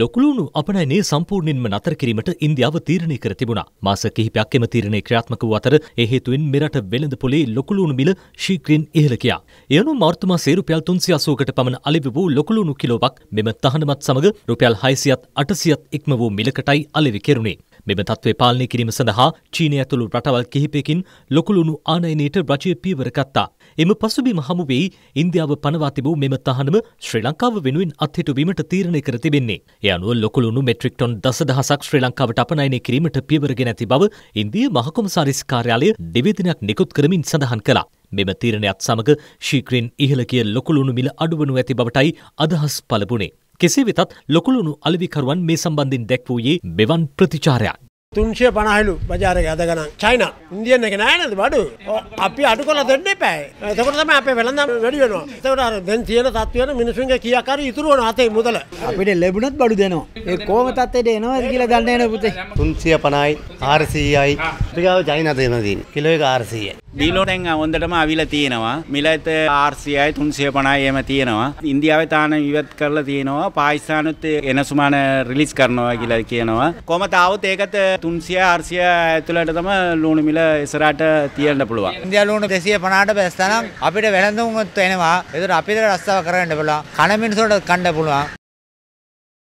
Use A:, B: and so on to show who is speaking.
A: ලොකුළුණු අපනයනේ සම්පූර්ණයෙන්ම නතර කිරීමට ඉන්දියාව තීරණය කර තිබුණා. මාස කිහිපයක් එම තීරණය ක්‍රියාත්මක වූ අතර ඒ හේතුවෙන් මෙරට වෙළඳ පොලේ ලොකුළුණු මිල ශීඝ්‍රයෙන් ඉහළ ගියා. එයනුව මාර්තු මාසයේ රුපියල් 380කට පමණ අලිවි වූ ලොකුළුණු කිලෝවක් මෙම තහනමත් සමග රුපියල් 600ත් 800ත් ඉක්ම වූ මිලකටයි අලිවි කෙරුණේ. මෙම තත්ත්වය පාලනය කිරීම සඳහා චීනය ඇතුළු රටවල් කිහිපයකින් ලොකුළුණු ආනයනයට රජය පීවර ගත්තා. එම පසුබිම හමුවෙයි ඉන්දියාව පනවා තිබූ මෙම තහනම ශ්‍රී ලංකාව වෙනුවෙන් අත්හිටුවීමට තීරණය කර තිබෙන්නේ. ඒ අනුව ලොකුළුණු මෙට්‍රික් ටොන් දසදහසක් ශ්‍රී ලංකාවට අපනයනය කිරීමට පීවරගෙන ඇති බව ඉන්දිය මහකොමසාරිස් කාර්යාලය නිවේදනයක් නිකුත් කරමින් සඳහන් කළා. මෙම තීරණයත් සමඟ ශීක්‍රෙන් ඉහළ කිය ලොකුළුණු මිල අඩුවනු ඇති බවටයි අදහස් පලපුුණේ. කෙසේ වෙතත් ලොකුළුණු අලවිකරුවන් මේ සම්බන්ධින් දැක්වූයේ මෙවන් ප්‍රතිචාරයක්.
B: තුන්ශය පනහලු බජාරක අදගන චයින ඉදියන්න එක නෑනද බඩු අපි අඩු කොල දෙන්න පැයි තකොටම අප වෙළඳ වැඩියනවා තවට දැන් තියන තත්වයන මිනිසුන්ගේ කියකර ඉතුරුවන අතේ මුදල අපිට ලැබුණත් බඩු දෙනවා ඒ කෝම තත්තේ එනවා කියලා දන්නන පුතේ තුන්සිය පනයි ආරසීයයි ්‍රිකාව චයින තියෙන තින් කිලෝ එක ආර්සීය.
C: දීලෝටෙන් හොඳටම අවිල තියෙනවා මිලත ආර්සියයි තුන්සිය පනයි එම තියෙනවා ඉන්දියාව තාන ඉවත් කරලා තියෙනවා පායිස්ානුත් එනසුමාන රිලිස් කරනවා කියලා කියනවා කොම තාවත් ඒකත තුන්සිය ආර්සිය ඇතුළට තම ලූුණු මිල එසරට තියන්න පුළුව
B: ඉදියලූුණු දෙසිය පනාට පැස්තනම් අපිට වැළඳුන්ත්
A: එනවා එතුට අපිට රස්සාව කරන්න පුලා කණමිනිසොට කණ්ඩ පුළුවන්